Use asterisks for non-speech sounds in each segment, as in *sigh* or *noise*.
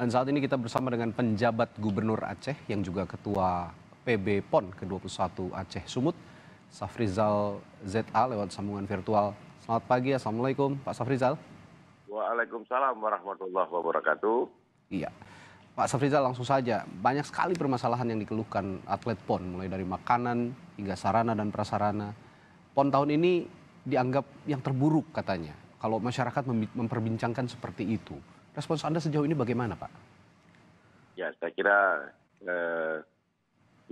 Dan saat ini kita bersama dengan penjabat Gubernur Aceh yang juga Ketua PB PON ke-21 Aceh Sumut, Safrizal ZA lewat sambungan virtual. Selamat pagi, Assalamualaikum Pak Safrizal. Waalaikumsalam warahmatullahi wabarakatuh. Iya. Pak Safrizal langsung saja, banyak sekali permasalahan yang dikeluhkan atlet PON, mulai dari makanan hingga sarana dan prasarana. PON tahun ini dianggap yang terburuk katanya, kalau masyarakat memperbincangkan seperti itu. Respons Anda sejauh ini bagaimana, Pak? Ya, saya kira eh,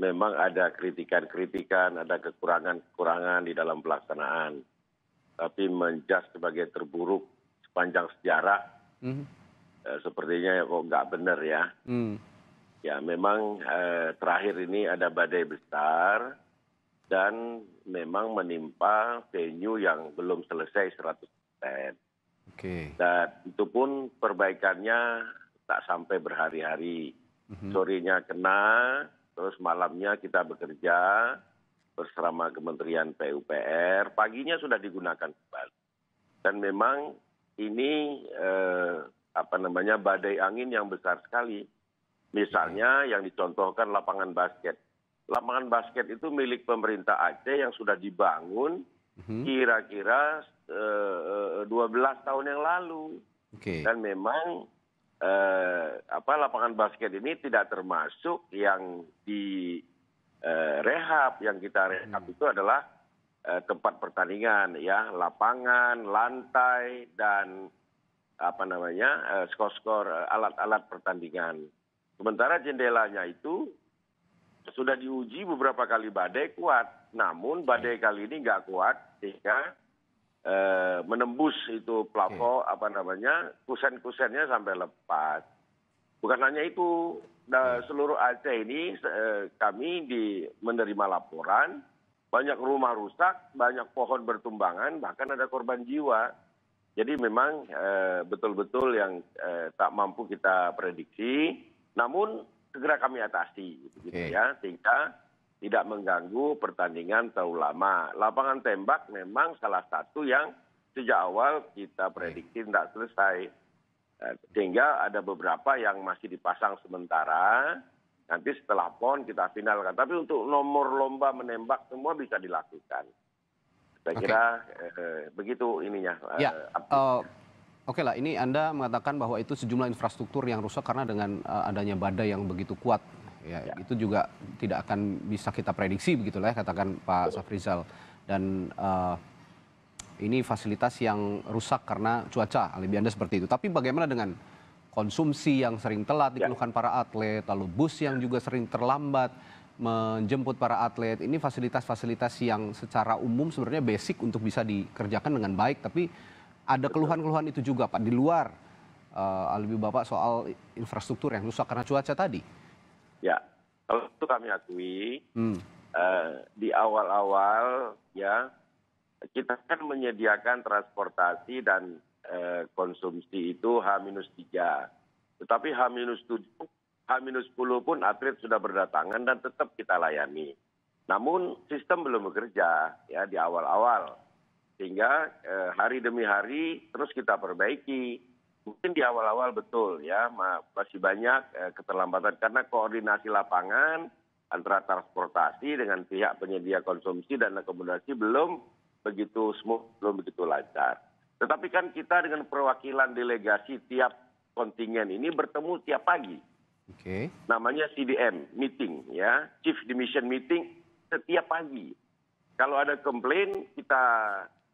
memang ada kritikan-kritikan, ada kekurangan-kekurangan di dalam pelaksanaan. Tapi menjas sebagai terburuk sepanjang sejarah, mm. eh, sepertinya kok nggak benar ya. Mm. Ya, memang eh, terakhir ini ada badai besar dan memang menimpa venue yang belum selesai 100%. Okay. Dan itu pun perbaikannya tak sampai berhari-hari. Mhm. Sorenya kena, terus malamnya kita bekerja bersama Kementerian PUPR. Paginya sudah digunakan kembali. Dan memang ini eh, apa namanya badai angin yang besar sekali. Misalnya yang dicontohkan lapangan basket. Lapangan basket itu milik pemerintah Aceh yang sudah dibangun mhm. kira-kira dua eh, belas eh, eh, tahun yang lalu. Okay. Dan memang eh, apa lapangan basket ini tidak termasuk yang di eh, rehab. Yang kita rehab hmm. itu adalah eh, tempat pertandingan ya, lapangan, lantai dan apa namanya? Eh, skor-skor alat-alat pertandingan. Sementara jendelanya itu sudah diuji beberapa kali badai kuat, namun badai kali ini nggak kuat sehingga Eh, menembus itu plafon okay. apa namanya kusen-kusennya sampai lepas. Bukan hanya itu, nah, iya. seluruh Aceh ini eh, kami di menerima laporan banyak rumah rusak, banyak pohon bertumbangan, bahkan ada korban jiwa. Jadi memang eh, betul-betul yang tak mampu kita prediksi, namun segera kami atasi, gitu, ya, sehingga tidak mengganggu pertandingan terlalu lama. Lapangan tembak memang salah satu yang sejak awal kita prediksi tidak selesai. Eh, sehingga ada beberapa yang masih dipasang sementara, nanti setelah PON kita finalkan. Tapi untuk nomor lomba menembak semua bisa dilakukan. Saya okay. kira eh, begitu ininya. Eh, ya. uh, Oke lah, ini Anda mengatakan bahwa itu sejumlah infrastruktur yang rusak karena dengan adanya badai yang begitu kuat Ya, ya. Itu juga tidak akan bisa kita prediksi begitulah ya, katakan Pak Safrizal. Dan uh, ini fasilitas yang rusak karena cuaca, alibi Anda seperti itu. Tapi bagaimana dengan konsumsi yang sering telat ya. dikeluhkan ya. para atlet, lalu bus yang ya. juga sering terlambat menjemput para atlet. Ini fasilitas-fasilitas yang secara umum sebenarnya basic untuk bisa dikerjakan dengan baik, tapi ada keluhan-keluhan itu juga Pak di luar uh, alibi Bapak soal infrastruktur yang rusak karena cuaca tadi ya kalau itu kami akui hmm. uh, di awal-awal ya kita kan menyediakan transportasi dan uh, konsumsi itu H-3 tetapi H-7 H-10 pun atlet sudah berdatangan dan tetap kita layani. Namun sistem belum bekerja ya di awal-awal. Sehingga eh, hari demi hari terus kita perbaiki mungkin di awal-awal betul ya masih banyak eh, keterlambatan karena koordinasi lapangan antara transportasi dengan pihak penyedia konsumsi dan akomodasi belum begitu smooth, belum begitu lancar. Tetapi kan kita dengan perwakilan delegasi tiap kontingen ini bertemu tiap pagi. Okay. Namanya CDM meeting ya, Chief Dimission Meeting setiap pagi. Kalau ada komplain kita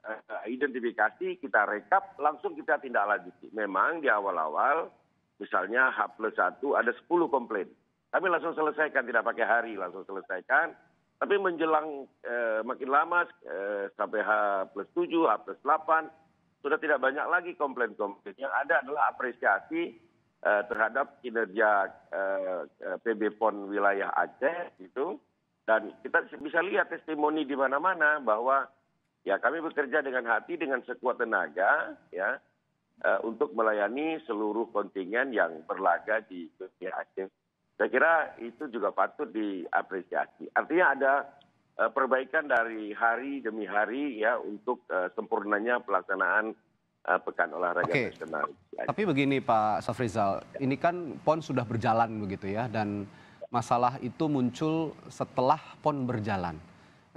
Eh, identifikasi, kita rekap, langsung kita tindak lanjuti. Memang di awal-awal, misalnya H plus 1 ada 10 komplain. Kami langsung selesaikan, tidak pakai hari, langsung selesaikan. Tapi menjelang eh, makin lama, eh, sampai H plus 7, H plus 8, sudah tidak banyak lagi komplain-komplain. Yang ada adalah apresiasi eh, terhadap kinerja eh, eh PB PON wilayah Aceh, itu. Dan kita bisa lihat testimoni di mana-mana bahwa Ya kami bekerja dengan hati dengan sekuat tenaga ya uh, untuk melayani seluruh kontingen yang berlaga di dunia Aceh. Saya kira itu juga patut diapresiasi. Artinya ada uh, perbaikan dari hari demi hari ya untuk uh, sempurnanya pelaksanaan uh, Pekan Olahraga okay. Nasional. Tapi begini Pak Safrizal, ya. ini kan PON sudah berjalan begitu ya, dan masalah itu muncul setelah PON berjalan.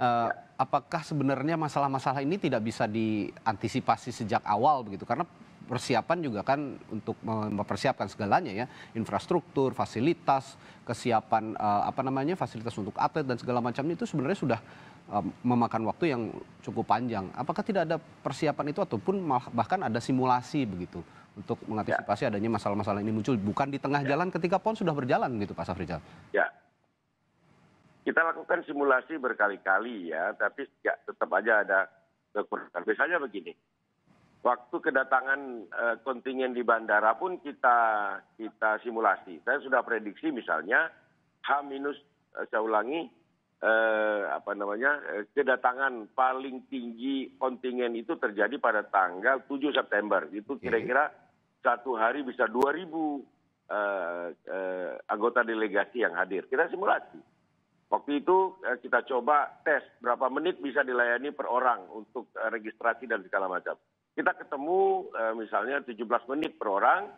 Uh, ya apakah sebenarnya masalah-masalah ini tidak bisa diantisipasi sejak awal begitu karena persiapan juga kan untuk mempersiapkan segalanya ya infrastruktur fasilitas kesiapan eh, apa namanya fasilitas untuk atlet dan segala macamnya itu sebenarnya sudah eh, memakan waktu yang cukup panjang apakah tidak ada persiapan itu ataupun bahkan ada simulasi begitu untuk mengantisipasi ya. adanya masalah-masalah ini muncul bukan di tengah ya. jalan ketika pon sudah berjalan gitu Pak Safrijal ya kita lakukan simulasi berkali-kali ya, tapi ya, tetap aja ada kekurangan. Misalnya begini, waktu kedatangan e, kontingen di bandara pun kita kita simulasi. Saya sudah prediksi misalnya H minus eh, saya ulangi e, apa namanya e, kedatangan paling tinggi kontingen itu terjadi pada tanggal 7 September. Itu kira-kira satu hari bisa 2000 ribu e, anggota delegasi yang hadir. Kita simulasi waktu itu eh, kita coba tes berapa menit bisa dilayani per orang untuk eh, registrasi dan segala macam. Kita ketemu eh, misalnya 17 menit per orang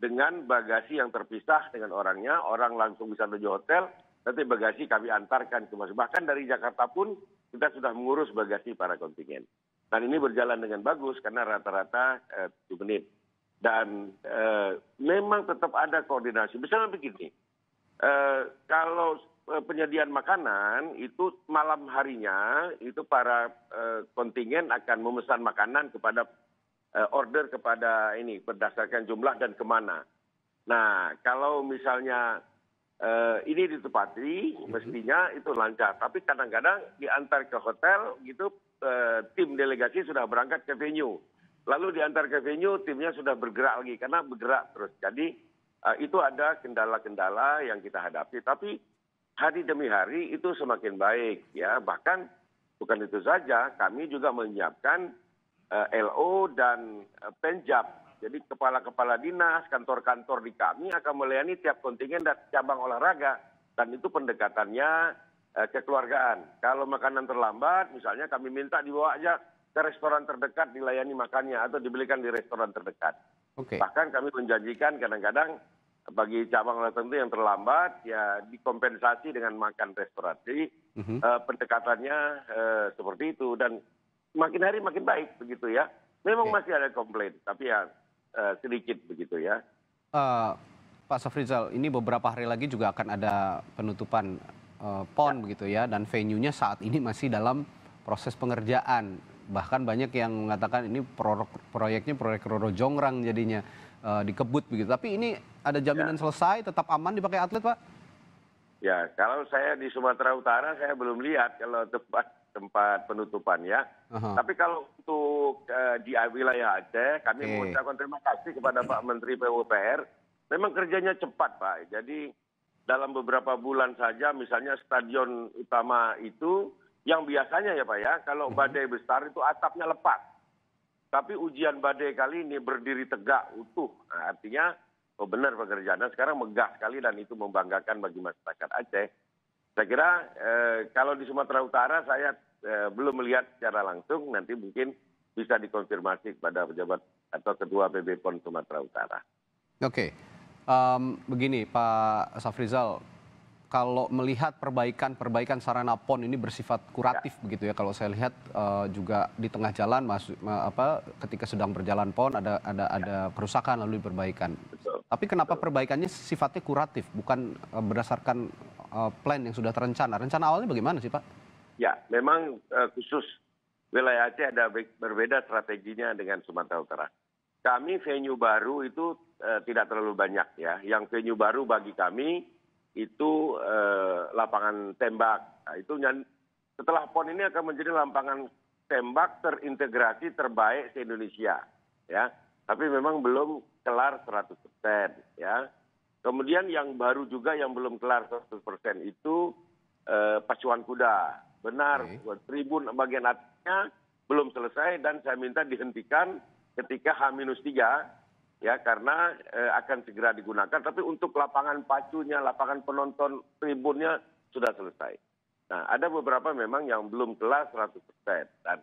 dengan bagasi yang terpisah dengan orangnya, orang langsung bisa menuju hotel, nanti bagasi kami antarkan ke masuk. Bahkan dari Jakarta pun kita sudah mengurus bagasi para kontingen. Dan ini berjalan dengan bagus karena rata-rata eh, 7 menit. Dan eh, memang tetap ada koordinasi. Misalnya begini, eh, kalau Eh, penyediaan makanan itu malam harinya itu para eh, kontingen akan memesan makanan kepada eh, order kepada ini berdasarkan jumlah dan kemana. Nah kalau misalnya ini ditepati mhm. mestinya itu lancar. Tapi kadang-kadang diantar ke hotel gitu tim delegasi sudah berangkat ke venue. Lalu diantar ke venue timnya sudah bergerak lagi karena bergerak terus. Jadi itu ada kendala-kendala yang kita hadapi. Tapi hari demi hari itu semakin baik ya bahkan bukan itu saja kami juga menyiapkan uh, eh, LO dan uh, eh, Penjab jadi kepala-kepala dinas, kantor-kantor di kami akan melayani tiap kontingen dan cabang olahraga. Dan itu pendekatannya uh, kekeluargaan. Kalau makanan terlambat, misalnya kami minta dibawa aja ke restoran terdekat dilayani makannya atau dibelikan di restoran terdekat. Okay. Bahkan kami menjanjikan kadang-kadang bagi cabang tertentu yang terlambat ya dikompensasi dengan makan restorasi, mm-hmm. uh, pendekatannya uh, seperti itu dan makin hari makin baik begitu ya memang okay. masih ada komplain tapi ya uh, sedikit begitu ya uh, Pak Sofrizal ini beberapa hari lagi juga akan ada penutupan uh, pon ya. begitu ya dan venue-nya saat ini masih dalam proses pengerjaan bahkan banyak yang mengatakan ini proyeknya proyek Roro Jongrang jadinya Eh, dikebut begitu. Tapi ini ada jaminan ya. selesai, tetap aman dipakai atlet, Pak? Ya, kalau saya di Sumatera Utara saya belum lihat kalau tempat tempat penutupannya. Uh-huh. Tapi kalau untuk uh, di wilayah Aceh, kami okay. mengucapkan terima kasih kepada Pak Menteri PUPR. Memang kerjanya cepat, Pak. Jadi dalam beberapa bulan saja, misalnya stadion utama itu yang biasanya ya Pak ya, kalau mhm. badai besar itu atapnya lepas. Tapi ujian badai kali ini berdiri tegak utuh. Nah, artinya oh benar Dan sekarang megah sekali dan itu membanggakan bagi masyarakat Aceh. Saya kira eh, kalau di Sumatera Utara saya eh, belum melihat secara langsung. Nanti mungkin bisa dikonfirmasi kepada pejabat atau ketua PB PON Sumatera Utara. Oke, okay. um, begini Pak Safrizal, kalau melihat perbaikan-perbaikan sarana PON ini bersifat kuratif ya. begitu ya. Kalau saya lihat uh, juga di tengah jalan mas, apa ketika sedang berjalan PON ada ada ya. ada kerusakan lalu diperbaikan. Betul. Tapi kenapa Betul. perbaikannya sifatnya kuratif bukan uh, berdasarkan uh, plan yang sudah terencana? Rencana awalnya bagaimana sih, Pak? Ya, memang uh, khusus wilayah Aceh ada berbeda strateginya dengan Sumatera Utara. Kami venue baru itu uh, tidak terlalu banyak ya. Yang venue baru bagi kami itu eh, lapangan tembak. Nah, itu setelah PON ini akan menjadi lapangan tembak terintegrasi terbaik di indonesia Ya. Tapi memang belum kelar 100%. Ya. Kemudian yang baru juga yang belum kelar 100% itu eh, pacuan kuda. Benar, okay. tribun bagian atasnya belum selesai dan saya minta dihentikan ketika H-3 ya karena eh, akan segera digunakan. Tapi untuk lapangan pacunya, lapangan penonton tribunnya sudah selesai. Nah, ada beberapa memang yang belum kelas 100%. Dan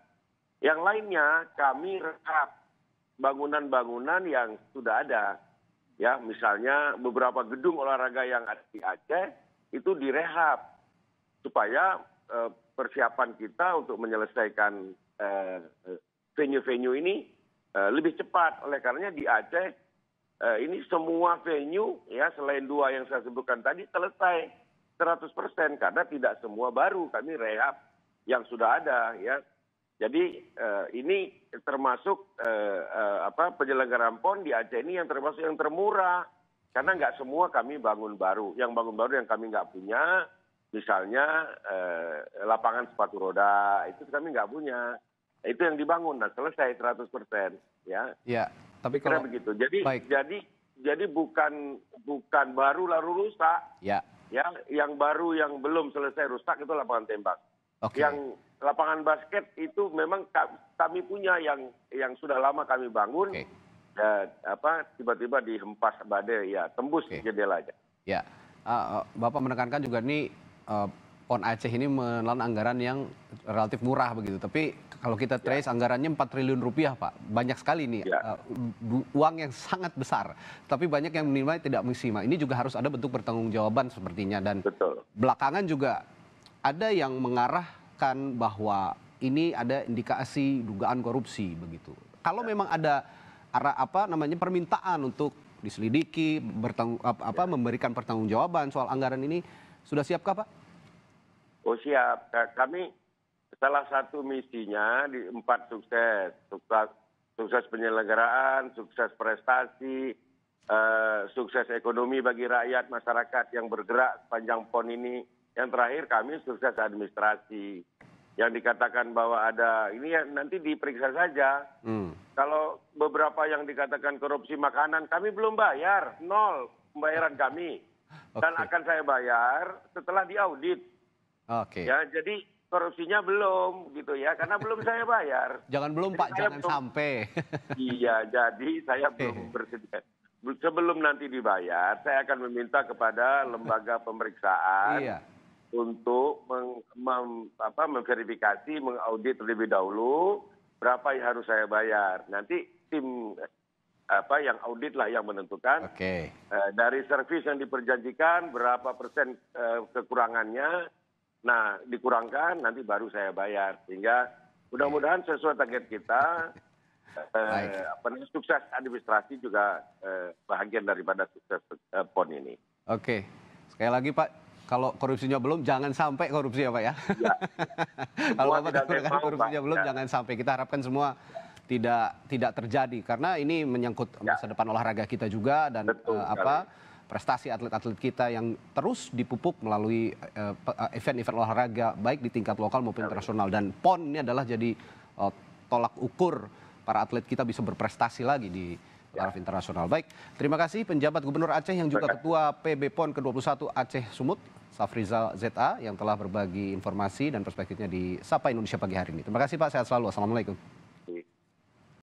yang lainnya kami rekap bangunan-bangunan yang sudah ada. Ya, misalnya beberapa gedung olahraga yang ada di Aceh itu direhab supaya eh, persiapan kita untuk menyelesaikan eh, eh, venue-venue ini Eh, lebih cepat. Oleh karenanya di Aceh eh, ini semua venue ya selain dua yang saya sebutkan tadi selesai 100% karena tidak semua baru kami rehab yang sudah ada ya. Jadi eh, ini termasuk apa penyelenggaraan PON di Aceh ini yang termasuk yang termurah karena nggak semua kami bangun baru. Yang bangun baru yang kami nggak punya misalnya lapangan sepatu roda itu kami nggak punya itu yang dibangun nah selesai 100 persen ya Iya. tapi Kira begitu jadi baik. jadi jadi bukan bukan baru lalu rusak ya ya yang baru yang belum selesai rusak itu lapangan tembak okay. yang lapangan basket itu memang kami punya yang yang sudah lama kami bangun okay. Ya, dan apa tiba-tiba dihempas badai ya tembus okay. jendela aja ya uh, bapak menekankan juga nih uh, PON Aceh ini menelan anggaran yang relatif murah begitu. Tapi kalau kita ya. trace ya. anggarannya 4 triliun rupiah Pak. Banyak sekali ini ya. uh, uang yang sangat besar. Tapi banyak yang menilai tidak maksimal. Ini juga harus ada bentuk pertanggungjawaban sepertinya. Dan Betul. belakangan juga ada yang mengarahkan bahwa ini ada indikasi dugaan korupsi begitu. Kalau ya. memang ada arah apa namanya permintaan untuk diselidiki, bertanggung apa ya. memberikan pertanggungjawaban soal anggaran ini, sudah siapkah Pak? oh siap nah, kami salah satu misinya di empat sukses sukses penyelenggaraan sukses prestasi Uh, sukses ekonomi bagi rakyat masyarakat yang bergerak sepanjang PON ini. Yang terakhir kami sukses administrasi. Yang dikatakan bahwa ada ini ya, nanti diperiksa saja. Hmm. Kalau beberapa yang dikatakan korupsi makanan kami belum bayar, nol pembayaran kami. Okay. Dan akan saya bayar setelah diaudit. Oke. Ya, jadi korupsinya belum gitu ya karena belum *laughs* saya bayar. Jangan belum jadi Pak, jangan sampai. *laughs* iya, jadi saya belum bersedia. Sebelum nanti dibayar, saya akan meminta kepada lembaga pemeriksaan iya. untuk meng, mem, apa, memverifikasi, mengaudit terlebih dahulu berapa yang harus saya bayar. Nanti tim apa yang audit lah yang menentukan. Okay. Eh, dari servis yang diperjanjikan berapa persen eh, kekurangannya Nah, dikurangkan nanti baru saya bayar. Sehingga mudah-mudahan sesuai target kita eh, apa sukses administrasi juga eh, bagian daripada sukses eh, PON ini. Oke. Sekali lagi Pak, kalau korupsinya belum jangan sampai korupsi ya Pak ya. ya. *laughs* kalau Bapak dapatkan korupsinya Pak. belum ya. jangan sampai. Kita harapkan semua tidak tidak terjadi karena ini menyangkut ya. masa depan olahraga kita juga dan Betul, uh, apa prestasi atlet-atlet kita yang terus dipupuk melalui eh, eh, event-event uh, olahraga baik di tingkat lokal maupun internasional dan PON ini adalah jadi uh, tolak ukur para atlet kita bisa berprestasi lagi di taraf ya. internasional. Baik, terima kasih penjabat Gubernur Aceh yang juga Ketua PB PON ke-21 Aceh Sumut, Safrizal ZA yang telah berbagi informasi dan perspektifnya di Sapa Indonesia pagi hari ini. Terima kasih Pak, sehat selalu. Assalamualaikum.